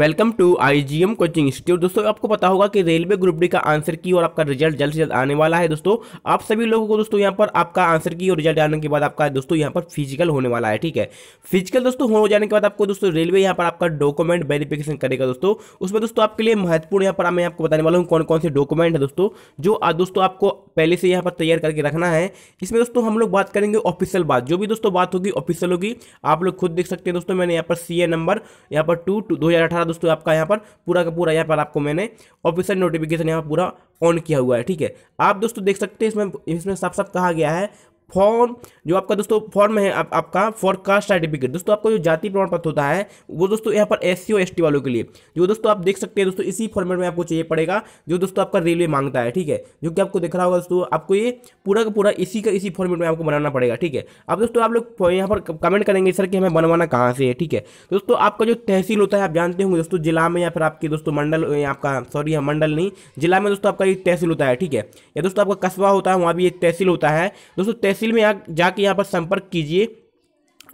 welcome to I G M coaching institute दोस्तों आपको पता होगा कि रेलवे ग्रुप डी का आंसर की और आपका रिजल्ट जल्द से जल्द आने वाला है दोस्तों आप सभी लोगों को दोस्तों यहाँ पर आपका आंसर की और रिजल्ट आने के बाद आपका दोस्तों यहाँ पर फिजिकल होने वाला है ठीक है फिजिकल दोस्तों हो जाने के बाद आपको दोस्तों रेलवे यहाँ पर आपका डॉक्यूमेंट वेरिफिकेशन करेगा दोस्तों उसमें दोस्तों आपके लिए महत्वपूर्ण यहाँ पर मैं आपको बताने वाला हूँ कौन कौन से डॉक्यूमेंट है दोस्तों जो दोस्तों आपको पहले से यहाँ पर तैयार करके रखना है इसमें दोस्तों हम लोग बात करेंगे ऑफिसियल बात जो भी दोस्तों बात होगी ऑफिशियल होगी आप लोग खुद देख सकते हैं दोस्तों मैंने यहाँ पर सी नंबर यहाँ पर टू दो रहा दोस्तों आपका यहाँ पर पूरा का पूरा यहाँ पर आपको मैंने ऑफिशियल नोटिफिकेशन यहाँ पर पूरा ऑन किया हुआ है ठीक है आप दोस्तों देख सकते हैं इसमें इसमें साफ साफ कहा गया है फॉर्म जो आपका दोस्तों फॉर्म है आप, आपका फॉरकास्ट सर्टिफिकेट दोस्तों आपका जो जाति प्रमाण पत्र होता है वो दोस्तों यहाँ पर एस सी वालों के लिए जो दोस्तों आप देख सकते हैं दोस्तों इसी फॉर्मेट में आपको चाहिए पड़ेगा जो दोस्तों आपका रेलवे मांगता है ठीक है जो कि आपको दिख रहा होगा दोस्तों आपको ये पूरा का पूरा इसी का इसी फॉर्मेट में आपको बनाना पड़ेगा ठीक है अब दोस्तों आप लोग यहाँ पर कमेंट करेंगे सर कि हमें बनवाना कहाँ से है ठीक है दोस्तों आपका जो तहसील होता है आप जानते होंगे दोस्तों जिला में या फिर आपके दोस्तों मंडल आपका सॉरी हाँ, मंडल नहीं जिला में दोस्तों आपका एक तहसील होता है ठीक है या दोस्तों आपका कस्बा होता है वहाँ भी एक तहसील होता है दोस्तों तहसील तहसील में यहाँ जाके यहाँ पर संपर्क कीजिए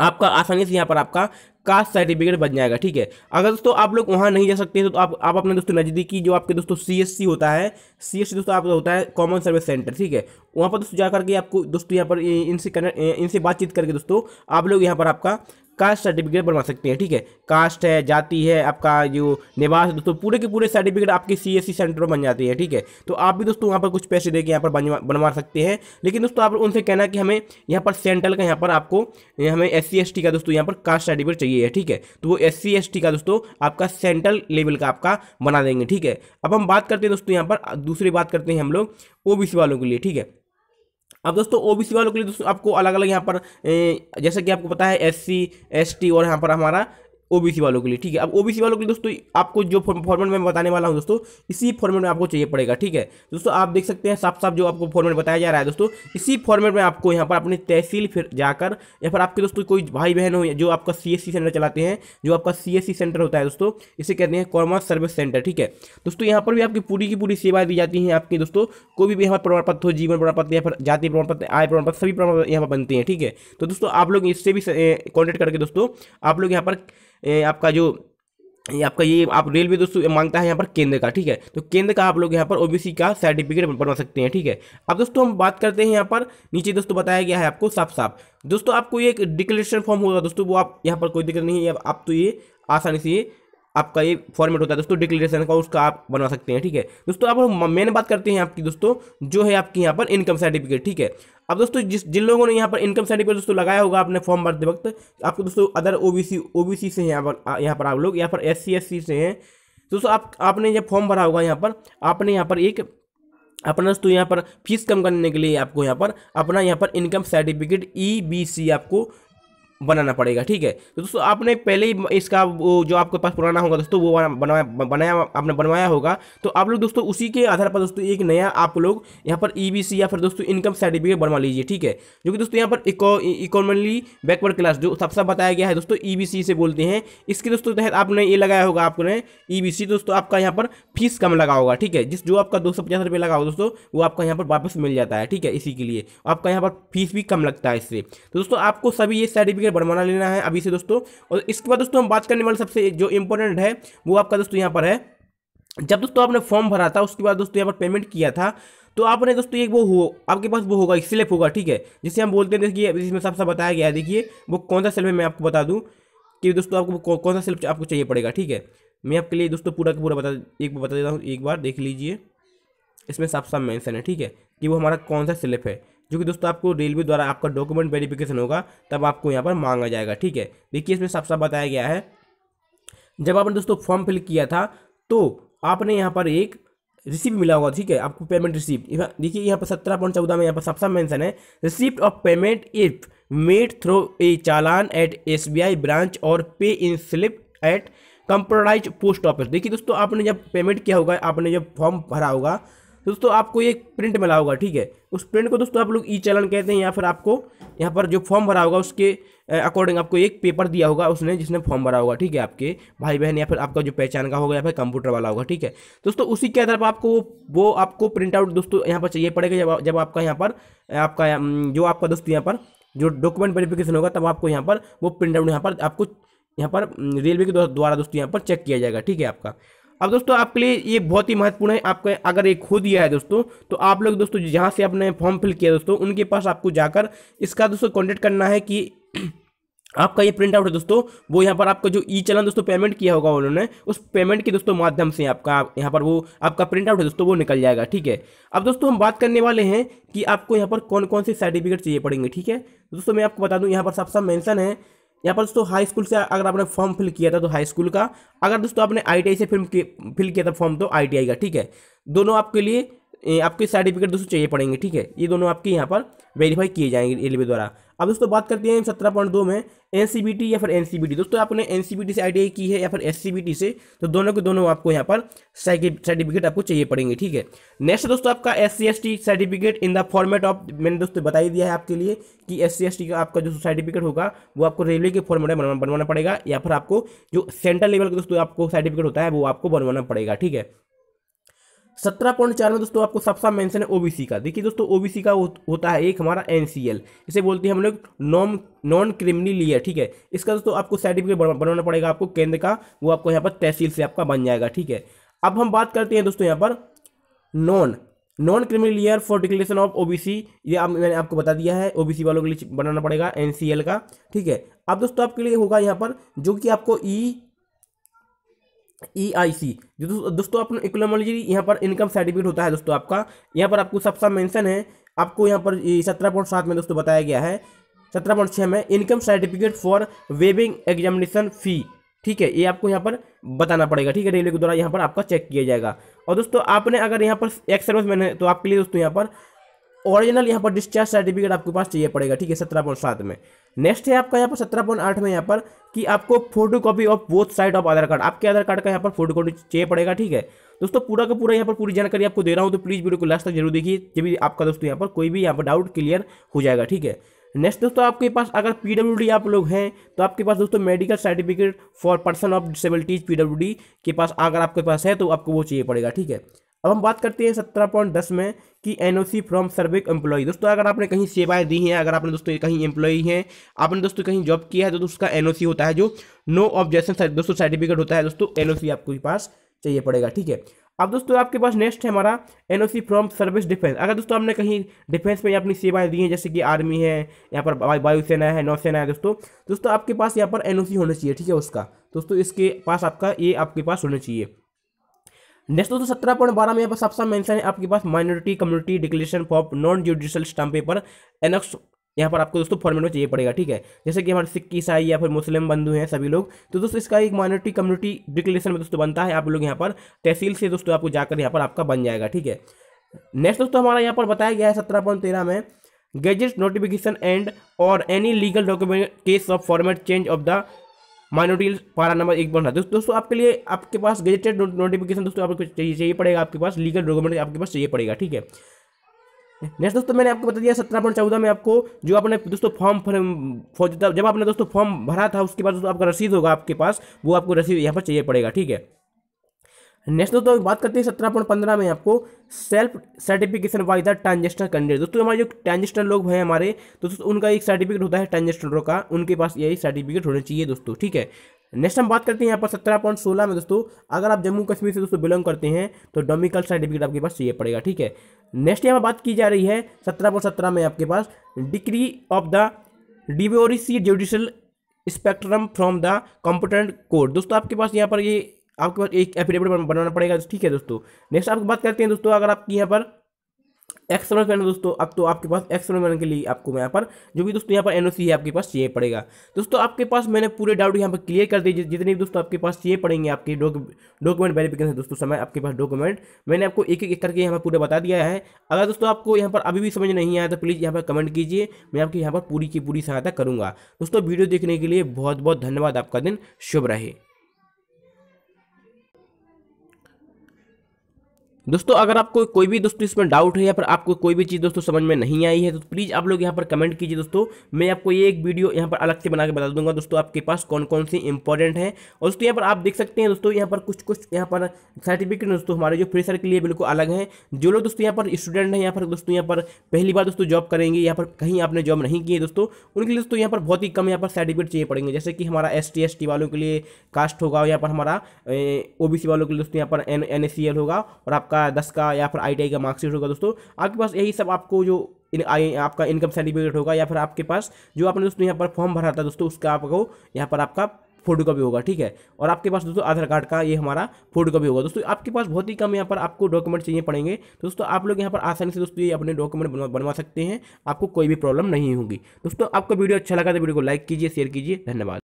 आपका आसानी से यहाँ पर आपका कास्ट सर्टिफिकेट बन जाएगा ठीक है अगर दोस्तों आप लोग वहाँ नहीं जा सकते तो आप आप अपने दोस्तों नज़दीकी जो आपके दोस्तों सी होता है सी दोस्तों आपका होता है कॉमन सर्विस सेंटर ठीक है वहाँ पर दोस्तों जा करके आपको दोस्तों यहाँ पर इनसे कनेक्ट इनसे बातचीत करके दोस्तों आप लोग यहाँ पर आपका कास्ट सर्टिफिकेट बनवा सकते हैं ठीक है कास्ट है जाति है आपका जो निवास है दोस्तों पूरे के पूरे सर्टिफिकेट आपके सी एस सेंटर में बन जाते हैं ठीक है तो आप भी दोस्तों यहाँ पर कुछ पैसे देके यहाँ पर बनवा सकते हैं लेकिन दोस्तों आप उनसे कहना कि हमें यहाँ पर सेंट्रल का यहाँ पर आपको हमें एस सी का दोस्तों यहाँ पर कास्ट सर्टिफिकेट चाहिए ठीक है तो वो एस सी का दोस्तों आपका सेंट्रल लेवल का आपका बना देंगे ठीक है अब हम बात करते हैं दोस्तों यहाँ पर दूसरी बात करते हैं हम लोग सी वालों के लिए ठीक है अब दोस्तों ओबीसी वालों के लिए दोस्तों आपको अलग अलग यहाँ पर जैसा कि आपको पता है एससी एसटी और यहाँ पर हमारा ओबीसी वालों के लिए ठीक है अब ओबीसी वालों के लिए दोस्तों आपको जो फॉर्मेट में बताने वाला हूँ दोस्तों इसी फॉर्मेट में आपको चाहिए पड़ेगा ठीक है दोस्तों आप देख सकते हैं साफ साफ जो आपको फॉर्मेट बताया जा रहा है दोस्तों इसी फॉर्मेट में आपको यहाँ पर अपनी तहसील फिर जाकर या फिर आपके दोस्तों कोई भाई बहन हो जो आपका सी सेंटर चलाते हैं जो आपका सी सेंटर होता है दोस्तों इसे कहते हैं कॉमर्स सर्विस सेंटर ठीक है दोस्तों यहाँ पर भी आपकी पूरी की पूरी सेवाएं दी जाती हैं आपकी दोस्तों कोई भी यहाँ पर प्रमाण पत्र हो जीवन प्रमाण पत्र या फिर जाति प्रमाण पत्र आय प्रमाण पत्र सभी प्रमाण पत्र यहाँ पर बनते हैं ठीक है तो दोस्तों आप लोग इससे भी कॉन्टेक्ट करके दोस्तों आप लोग यहाँ पर आपका जो ये आपका ये आप रेलवे दोस्तों मांगता है यहाँ पर केंद्र का ठीक है तो केंद्र का आप लोग यहाँ पर ओबीसी का सर्टिफिकेट बनवा सकते हैं ठीक है अब दोस्तों हम बात करते हैं यहाँ पर नीचे दोस्तों बताया गया है आपको साफ साफ दोस्तों आपको ये एक डिक्लेरेशन फॉर्म होगा दोस्तों वो आप यहाँ पर कोई दिक्कत नहीं है आप तो ये आसानी से ये आपका ये फॉर्मेट होता है दोस्तों डिक्लेरेशन का उसका आप बनवा सकते हैं ठीक है दोस्तों अब हम मेन बात करते हैं आपकी दोस्तों जो है आपकी यहाँ पर इनकम सर्टिफिकेट ठीक है अब दोस्तों जिस जिन लोगों ने यहाँ पर इनकम सर्टिफिकेट दोस्तों लगाया होगा आपने फॉर्म भरते वक्त आपको दोस्तों अदर ओबीसी ओबीसी से यहाँ पर यहाँ पर आप लोग यहाँ पर एस सी से हैं दोस्तों आप आपने जब फॉर्म भरा होगा यहाँ पर आपने यहाँ पर एक अपना दोस्तों यहाँ पर फीस कम करने के लिए आपको यहाँ पर अपना यहाँ पर income certificate E B C आपको बनाना पड़ेगा ठीक है तो दोस्तों आपने पहले ही इसका वो जो आपके पास पुराना होगा दोस्तों वो बनाया बनाया आपने बनवाया होगा तो आप लोग दोस्तों उसी के आधार पर दोस्तों एक नया आप लोग यहाँ पर ईबीसी e या फिर दोस्तों इनकम सर्टिफिकेट बनवा लीजिए ठीक है जो कि दोस्तों यहाँ पर इकोनॉमिकली बैकवर्ड क्लास जो सबसे बताया गया है दोस्तों ई e से बोलते हैं इसके दोस्तों तहत आपने ये लगाया होगा आपने ई e दोस्तों आपका यहाँ पर फीस कम लगा होगा ठीक है जिस जो आपका दो सौ लगा होगा दोस्तों वो आपका यहाँ पर वापस मिल जाता है ठीक है इसी के लिए आपका यहाँ पर फीस भी कम लगता है इससे तो दोस्तों आपको सभी ये सर्टिफिकेट है बनवाना लेना है अभी से दोस्तों और इसके बाद दोस्तों हम बात करने वाले सबसे जो इंपॉर्टेंट है वो आपका दोस्तों यहाँ पर है जब दोस्तों आपने फॉर्म भरा था उसके बाद दोस्तों यहाँ पर पेमेंट किया था तो आपने दोस्तों एक वो हो आपके पास वो होगा स्लिप होगा ठीक है जिसे हम बोलते हैं देखिए इसमें सबसे बताया गया देखिए वो कौन सा स्लिप है मैं आपको बता दूँ कि दोस्तों आपको कौन सा स्लिप आपको चाहिए पड़ेगा ठीक है मैं आपके लिए दोस्तों पूरा का पूरा बता एक बता देता हूँ एक बार देख लीजिए इसमें साफ साफ मेंशन है ठीक है कि वो हमारा कौन सा स्लिप है जो कि दोस्तों आपको रेलवे द्वारा आपका डॉक्यूमेंट वेरिफिकेशन होगा तब आपको यहाँ पर मांगा जाएगा ठीक है देखिए इसमें सबसे साफ बताया गया है जब आपने दोस्तों फॉर्म फिल किया था तो आपने यहाँ पर एक रिसिप्ट मिला होगा ठीक है आपको पेमेंट रिसिप्ट देखिए यहाँ पर सत्रह पॉइंट चौदह में यहाँ पर सबसे मेंशन है receipt of payment if made through a challan at S B I branch और pay in slip at computerised post office देखिए दोस्तों आपने जब पेमेंट किया होगा आपने जब फॉर्म भरा होगा दोस्तों आपको एक प्रिंट मिला होगा ठीक है उस प्रिंट को दोस्तों आप लोग ई चलन कहते हैं या फिर आपको यहाँ पर जो फॉर्म भरा होगा उसके अकॉर्डिंग आपको एक पेपर दिया होगा उसने जिसने फॉर्म भरा होगा ठीक है आपके भाई बहन या फिर आपका जो पहचान का होगा या फिर कंप्यूटर वाला होगा ठीक है दोस्तों उसी के आधार पर आपको वो आपको प्रिंट आउट दोस्तों यहाँ पर चाहिए पड़ेगा जब जब आपका यहाँ पर आपका जो आपका दोस्तों यहाँ पर जो डॉक्यूमेंट वेरिफिकेशन होगा तब आपको यहाँ पर वो प्रिंट आउट यहाँ पर आपको यहाँ पर रेलवे के द्वारा दोस्तों यहाँ पर चेक किया जाएगा ठीक है आपका अब दोस्तों आपके लिए ये बहुत ही महत्वपूर्ण है आपको अगर ये खो दिया है दोस्तों तो आप लोग दोस्तों जहाँ से आपने फॉर्म फिल किया दोस्तों उनके पास आपको जाकर इसका दोस्तों कॉन्टेक्ट करना है कि आपका ये प्रिंट आउट है दोस्तों वो यहाँ पर आपका जो ई चलन दोस्तों पेमेंट किया होगा उन्होंने उस पेमेंट के दोस्तों माध्यम से आपका यहाँ पर वो आपका प्रिंट आउट है दोस्तों वो निकल जाएगा ठीक है अब दोस्तों हम बात करने वाले हैं कि आपको यहाँ पर कौन कौन से सर्टिफिकेट चाहिए पड़ेंगे ठीक है दोस्तों मैं आपको बता दूँ यहाँ पर सबसे मैंसन है यहाँ पर दोस्तों हाई स्कूल से अगर आपने फॉर्म फिल किया था तो हाई स्कूल का अगर दोस्तों आपने आईटीआई से फिल्म फिल किया था फॉर्म तो आईटीआई का ठीक है दोनों आपके लिए आपके सर्टिफिकेट दोस्तों चाहिए पड़ेंगे ठीक है ये दोनों आपके यहाँ पर वेरीफाई किए जाएंगे रेलवे द्वारा अब दोस्तों बात करते हैं सत्रह पॉइंट दो में एन या फिर एन दोस्तों आपने एन से आई की है या फिर एस से तो दोनों के दोनों आपको यहाँ पर सर्टिफिकेट आपको चाहिए पड़ेंगे ठीक है नेक्स्ट दोस्तों आपका S C certificate in the format of मैंने दोस्तों बता ही दिया है आपके लिए कि एस सी का आपका जो सर्टिफिकेट होगा वो आपको रेलवे के फॉर्मेट में बनवाना पड़ेगा या फिर आपको जो सेंट्रल लेवल का दोस्तों आपको सर्टिफिकेट होता है वो आपको बनवाना पड़ेगा ठीक है सत्रह पॉइंट चार में दोस्तों आपको सबसे मेंशन है ओबीसी का देखिए दोस्तों ओबीसी का होता है एक हमारा एनसीएल इसे बोलते हैं हम लोग नॉन नॉन लियर ठीक है इसका दोस्तों आपको सर्टिफिकेट बनाना पड़ेगा आपको केंद्र का वो आपको यहाँ पर तहसील से आपका बन जाएगा ठीक है अब हम बात करते हैं दोस्तों यहाँ पर non non criminal layer for declaration of O B C ये आप मैंने आपको बता दिया है ओबीसी वालों के लिए बनाना पड़ेगा एनसीएल का ठीक है अब दोस्तों आपके लिए होगा यहाँ पर जो कि आपको ई e ई आई सी जो दोस्तों आप इकोनॉमोलॉजी यहाँ पर इनकम सर्टिफिकेट होता है दोस्तों आपका यहाँ पर आपको सबसे मेंशन है आपको यहाँ पर सत्रह पॉइंट सात में दोस्तों बताया गया है सत्रह पॉइंट छः में income certificate for waiving examination fee ठीक है ये आपको यहाँ पर बताना पड़ेगा ठीक है रेलवे के द्वारा यहाँ पर आपका चेक किया जाएगा और दोस्तों आपने अगर यहाँ पर एक्स सर्विस मैन है तो आपके लिए दोस्तों यहाँ पर ओरिजिनल यहाँ पर डिस्चार्ज सर्टिफिकेट आपके पास चाहिए पड़ेगा ठीक है सत्रह पॉइंट सात में नेक्स्ट है आपका यहाँ पर सत्रह पॉइंट आठ में यहाँ पर कि आपको photo copy of both side of Aadhaar card आपके आधार कार्ड का यहाँ पर फोटो कॉपी चाहिए पड़ेगा ठीक है दोस्तों पूरा का पूरा यहाँ पर पूरी जानकारी आपको दे रहा हूँ तो प्लीज़ वीडियो को लास्ट तक जरूर देखिए जब भी आपका दोस्तों यहाँ पर कोई भी यहाँ पर डाउट क्लियर हो जाएगा ठीक है नेक्स्ट दोस्तों आपके पास अगर पीडब्ल्यूडी आप लोग हैं तो आपके पास दोस्तों medical certificate for person of disabilities P W D के पास अगर आपके पास है तो आपको वो चाहिए पड़ेगा ठीक है अब हम बात करते हैं सत्रह पॉइंट दस में कि एनओसी फ्रॉम सर्विक एम्प्लॉय दोस्तों अगर आपने कहीं सेवाएं दी हैं अगर आपने दोस्तों कहीं एम्प्लॉई हैं आपने दोस्तों कहीं जॉब किया है तो उसका एनओसी होता है जो नो ऑब्जेक्शन दोस्तों सर्टिफिकेट होता है दोस्तों एनओसी आपके पास चाहिए पड़ेगा ठीक है अब दोस्तों आपके पास नेक्स्ट है हमारा N O C from service defence अगर दोस्तों आपने कहीं डिफेंस में अपनी सेवाएं दी हैं जैसे कि आर्मी है यहाँ पर वायुसेना है नौसेना है दोस्तों दोस्तों आपके पास यहाँ पर एन ओ सी होना चाहिए ठीक है उसका दोस्तों इसके पास आपका ये आपके पास होना चाहिए नेक्स्ट दोस्तों सत्रह पॉइंट बारह में यहाँ पर सबसे मेंशन है आपके पास minority community declaration for non judicial stamp paper annex यहाँ पर आपको दोस्तों फॉर्मेट में चाहिए पड़ेगा ठीक है जैसे कि हमारे सिख ईसाई या फिर मुस्लिम बंधु हैं सभी लोग तो दोस्तों इसका एक माइनॉरिटी कम्युनिटी डिक्लेरेशन में दोस्तों बनता है आप लोग यहाँ पर तहसील से दोस्तों आपको जाकर यहाँ पर आपका बन जाएगा ठीक है नेक्स्ट दोस्तों हमारा यहाँ पर बताया गया है सत्रह पॉइंट तेरह में गैजेट नोटिफिकेशन एंड और any legal document case of format change of the minority para number एक बना दोस्तों दोस्तों आपके लिए आपके पास गजेटेड नोटिफिकेशन दोस्तों आपको चाहिए चाहिए पड़ेगा आपके पास लीगल डॉक्यूमेंट आपके पास चाहिए पड़ेगा ठीक है नेक्स्ट दोस्तों मैंने आपको बता दिया सत्रह पॉइंट चौदह में आपको जो आपने दोस्तों फॉर्म फौज जब आपने दोस्तों फॉर्म भरा था उसके बाद दोस्तों आपका रसीद होगा आपके पास वो आपको रसीद यहाँ पर चाहिए पड़ेगा ठीक है नेक्स्ट दोस्तों तो बात करते हैं सत्रह पॉइंट पंद्रह में आपको self certification by the transgender candidate दोस्तों हमारे जो ट्रांजेस्टर लोग हैं हमारे दोस्तों उनका एक सर्टिफिकेट होता है ट्रांजेस्टरों का उनके पास यही सर्टिफिकेट होना चाहिए दोस्तों ठीक है नेक्स्ट हम बात करते हैं यहाँ पर सत्रह पॉइंट सोलह में दोस्तों अगर आप जम्मू कश्मीर से दोस्तों बिलोंग करते हैं तो डोमिकल सर्टिफिकेट आपके पास चाहिए पड़ेगा ठीक है नेक्स्ट यहाँ पर बात की जा रही है सत्रह पॉइंट सत्रह में आपके पास degree of the divorcee judicial spectrum from the competent court दोस्तों आपके पास यहाँ पर ये आपके पास एक एफिडेविट बनाना पड़ेगा तो ठीक है दोस्तों नेक्स्ट आपको बात करते हैं दोस्तों अगर आपकी यहाँ पर एक्स करना दोस्तों अब तो आपके पास एक्स करने के लिए आपको यहाँ पर जो भी दोस्तों यहाँ पर एनओसी है आपके पास चाहिए पड़ेगा दोस्तों आपके पास मैंने पूरे डाउट यहाँ पर क्लियर कर दिए जितने भी दोस्तों आपके पास चाहिए पड़ेंगे आपके डॉक्यूमेंट वेरिफिकेशन दोस्तों समय आपके पास डॉक्यूमेंट मैंने आपको एक एक करके यहाँ पर पूरा बता दिया है अगर दोस्तों आपको यहाँ पर अभी भी समझ नहीं आया तो प्लीज़ यहाँ पर कमेंट कीजिए मैं आपकी यहाँ पर पूरी की पूरी सहायता करूँगा दोस्तों वीडियो देखने के लिए बहुत बहुत धन्यवाद आपका दिन शुभ रहे दोस्तों अगर आपको कोई भी दोस्तों इसमें डाउट है या फिर आपको कोई भी चीज़ दोस्तों समझ में नहीं आई है तो प्लीज़ आप लोग यहाँ पर कमेंट कीजिए दोस्तों मैं आपको ये एक वीडियो यहाँ पर अलग से बना के बता दूंगा दोस्तों आपके पास कौन कौन सी इंपॉर्टेंट है और दोस्तों यहाँ पर आप देख सकते हैं दोस्तों यहाँ पर कुछ कुछ यहाँ पर सर्टिफिकेट दोस्तों हमारे जो फ्रेशर के लिए बिल्कुल अलग है जो लोग दोस्तों यहाँ पर स्टूडेंट हैं यहाँ पर दोस्तों यहाँ पर पहली बार दोस्तों जॉब करेंगे यहाँ पर कहीं आपने जॉब नहीं की है दोस्तों उनके लिए दोस्तों यहाँ पर बहुत ही कम यहाँ पर सर्टिफिकेट चाहिए पड़ेंगे जैसे कि हमारा एस टी वालों के लिए कास्ट होगा यहाँ पर हमारा ओ वालों के लिए दोस्तों यहाँ पर एन होगा और आपका का दस का या फिर आई का मार्कशीट होगा दोस्तों आपके पास यही सब आपको जो इन आपका इनकम सर्टिफिकेट होगा या फिर आपके पास जो आपने दोस्तों यहाँ पर फॉर्म भरा था दोस्तों उसका आपको यहाँ पर आपका फोटो कॉपी होगा ठीक है और आपके पास दोस्तों आधार कार्ड का ये हमारा फोटो कॉपी होगा दोस्तों आपके पास बहुत ही कम यहाँ पर आपको डॉक्यूमेंट चाहिए पड़ेंगे तो दोस्तों आप लोग यहाँ पर आसानी से दोस्तों ये अपने डॉक्यूमेंट बनवा बनवा सकते हैं आपको कोई भी प्रॉब्लम नहीं होगी दोस्तों आपको वीडियो अच्छा लगा तो वीडियो को लाइक कीजिए शेयर कीजिए धन्यवाद